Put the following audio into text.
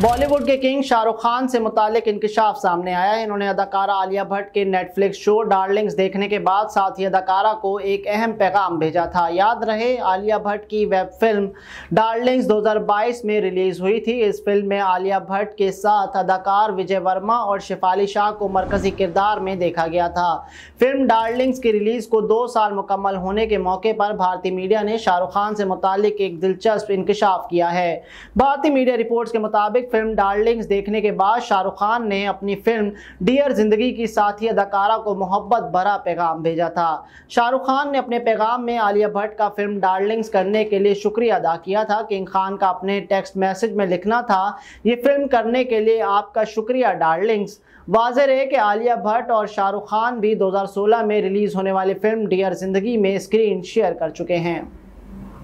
बॉलीवुड के किंग शाहरुख खान से मुतालिक इंकशाफ सामने आया है इन्होंने अदाकारा आलिया भट्ट के नेटफ्लिक्स शो डार्लिंग्स देखने के बाद साथ ही अदाकारा को एक अहम पैगाम भेजा था याद रहे आलिया भट्ट की वेब फिल्म डार्लिंग्स 2022 में रिलीज हुई थी इस फिल्म में आलिया भट्ट के साथ अदाकार विजय वर्मा और शिफाली शाह को मरकजी किरदार में देखा गया था फिल्म डार्लिंग्स की रिलीज को दो साल मुकम्मल होने के मौके पर भारतीय मीडिया ने शाहरुख खान से मुतल एक दिलचस्प इंकशाफ किया है भारतीय मीडिया रिपोर्ट्स के मुताबिक पारिवारिक फिल्म डार्लिंग्स देखने के बाद शाहरुख खान ने अपनी फिल्म डियर जिंदगी की साथी अदाकारा को मोहब्बत भरा पैगाम भेजा था शाहरुख खान ने अपने पैगाम में आलिया भट्ट का फिल्म डार्लिंग्स करने के लिए शुक्रिया अदा किया था किंग खान का अपने टेक्स्ट मैसेज में लिखना था ये फिल्म करने के लिए आपका शुक्रिया डार्लिंग्स वाजह रहे कि आलिया भट्ट और शाहरुख खान भी 2016 में रिलीज़ होने वाली फिल्म डियर जिंदगी में स्क्रीन शेयर कर चुके हैं